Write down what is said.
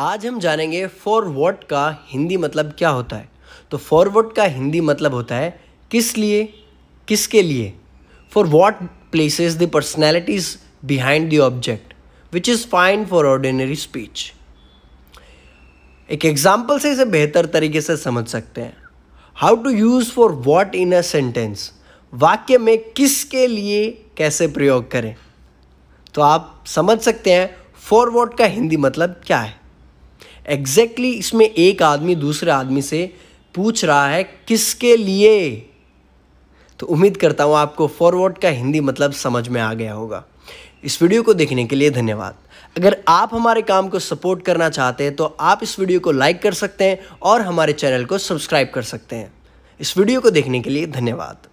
आज हम जानेंगे फॉरवर्ड का हिंदी मतलब क्या होता है तो फॉरवर्ड का हिंदी मतलब होता है किस लिए किसके लिए for what places the personalities behind the object which is fine for ordinary speech एक एग्जाम्पल से इसे बेहतर तरीके से समझ सकते हैं how to use for what in a sentence वाक्य में किसके लिए कैसे प्रयोग करें तो आप समझ सकते हैं फॉरवर्ड का हिंदी मतलब क्या है एग्जैक्टली exactly इसमें एक आदमी दूसरे आदमी से पूछ रहा है किसके लिए तो उम्मीद करता हूँ आपको फॉरवर्ड का हिंदी मतलब समझ में आ गया होगा इस वीडियो को देखने के लिए धन्यवाद अगर आप हमारे काम को सपोर्ट करना चाहते हैं तो आप इस वीडियो को लाइक कर सकते हैं और हमारे चैनल को सब्सक्राइब कर सकते हैं इस वीडियो को देखने के लिए धन्यवाद